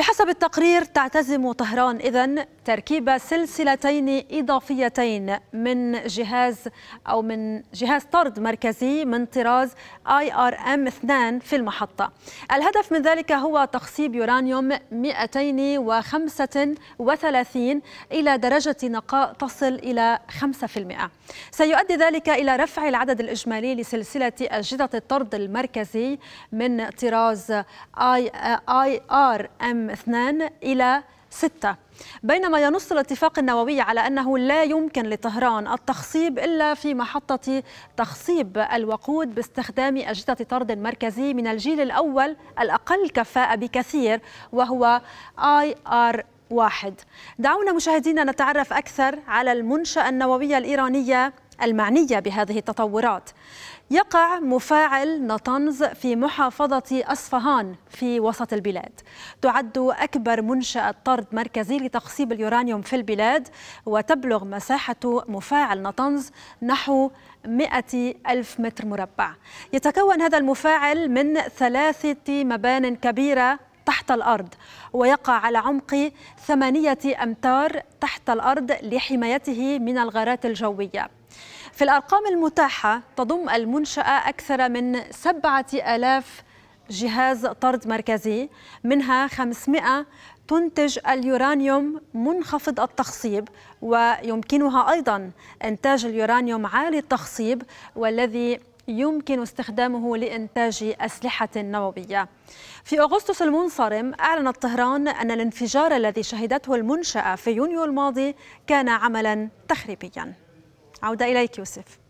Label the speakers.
Speaker 1: بحسب التقرير تعتزم طهران إذا تركيب سلسلتين إضافيتين من جهاز أو من جهاز طرد مركزي من طراز اي ار ام 2 في المحطة. الهدف من ذلك هو تخصيب يورانيوم 235 إلى درجة نقاء تصل إلى 5%. سيؤدي ذلك إلى رفع العدد الإجمالي لسلسلة أجهزة الطرد المركزي من طراز اي ار ام اثنان 2 إلى 6 بينما ينص الاتفاق النووي على أنه لا يمكن لطهران التخصيب إلا في محطة تخصيب الوقود باستخدام أجهزة طرد مركزي من الجيل الأول الأقل كفاءة بكثير وهو IR واحد دعونا مشاهدينا نتعرف أكثر على المنشأة النووية الإيرانية المعنية بهذه التطورات يقع مفاعل نطنز في محافظة أصفهان في وسط البلاد تعد أكبر منشأة طرد مركزي لتخصيب اليورانيوم في البلاد وتبلغ مساحة مفاعل نطنز نحو 100 ألف متر مربع يتكون هذا المفاعل من ثلاثة مبان كبيرة تحت الأرض ويقع على عمق ثمانية أمتار تحت الأرض لحمايته من الغارات الجوية في الأرقام المتاحة تضم المنشأة أكثر من 7000 جهاز طرد مركزي منها 500 تنتج اليورانيوم منخفض التخصيب ويمكنها أيضا إنتاج اليورانيوم عالي التخصيب والذي يمكن استخدامه لإنتاج أسلحة نووية في أغسطس المنصرم أعلنت طهران أن الانفجار الذي شهدته المنشأة في يونيو الماضي كان عملا تخريبيا عودة إليك يوسف